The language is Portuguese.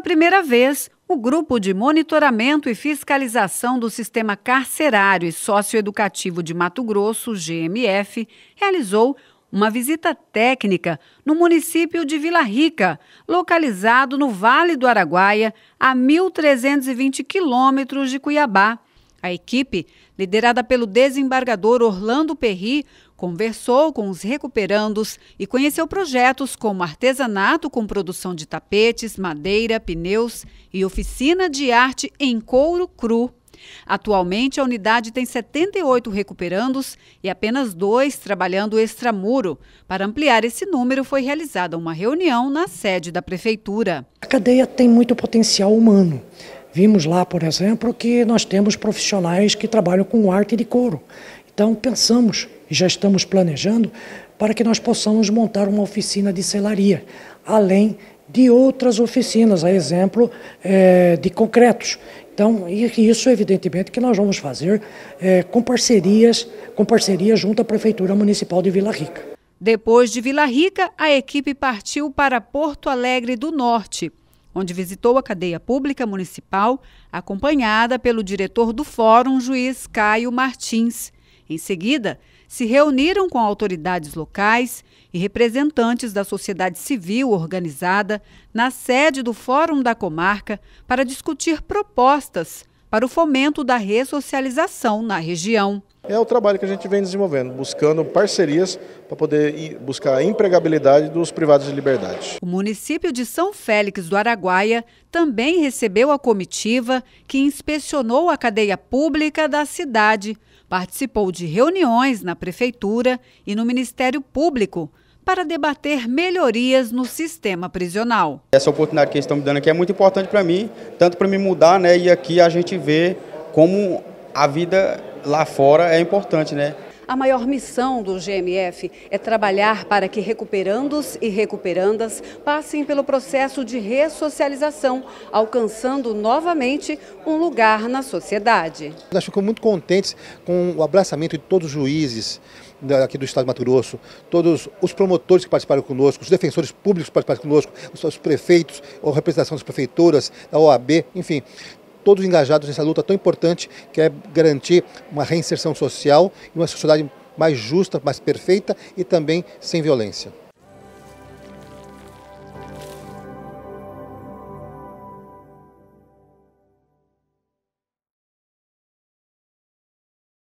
pela primeira vez, o Grupo de Monitoramento e Fiscalização do Sistema Carcerário e Socioeducativo de Mato Grosso, GMF, realizou uma visita técnica no município de Vila Rica, localizado no Vale do Araguaia, a 1.320 quilômetros de Cuiabá. A equipe, liderada pelo desembargador Orlando Perry, conversou com os recuperandos e conheceu projetos como artesanato com produção de tapetes, madeira, pneus e oficina de arte em couro cru. Atualmente, a unidade tem 78 recuperandos e apenas dois trabalhando extramuro. Para ampliar esse número, foi realizada uma reunião na sede da Prefeitura. A cadeia tem muito potencial humano. Vimos lá, por exemplo, que nós temos profissionais que trabalham com arte de couro. Então, pensamos e já estamos planejando para que nós possamos montar uma oficina de selaria, além de outras oficinas, a exemplo é, de concretos. Então, isso evidentemente que nós vamos fazer é, com parcerias, com parceria junto à Prefeitura Municipal de Vila Rica. Depois de Vila Rica, a equipe partiu para Porto Alegre do Norte, onde visitou a cadeia pública municipal, acompanhada pelo diretor do fórum, juiz Caio Martins. Em seguida, se reuniram com autoridades locais e representantes da sociedade civil organizada na sede do Fórum da Comarca para discutir propostas para o fomento da ressocialização na região é o trabalho que a gente vem desenvolvendo, buscando parcerias para poder buscar a empregabilidade dos privados de liberdade. O município de São Félix do Araguaia também recebeu a comitiva que inspecionou a cadeia pública da cidade, participou de reuniões na prefeitura e no Ministério Público para debater melhorias no sistema prisional. Essa oportunidade que eles estão me dando aqui é muito importante para mim, tanto para me mudar, né, e aqui a gente vê como a vida lá fora é importante, né? A maior missão do GMF é trabalhar para que recuperandos e recuperandas passem pelo processo de ressocialização, alcançando novamente um lugar na sociedade. Nós ficamos muito contentes com o abraçamento de todos os juízes aqui do Estado de Mato Grosso, todos os promotores que participaram conosco, os defensores públicos que participaram conosco, os prefeitos, a representação das prefeituras, da OAB, enfim, todos engajados nessa luta tão importante que é garantir uma reinserção social e uma sociedade mais justa, mais perfeita e também sem violência.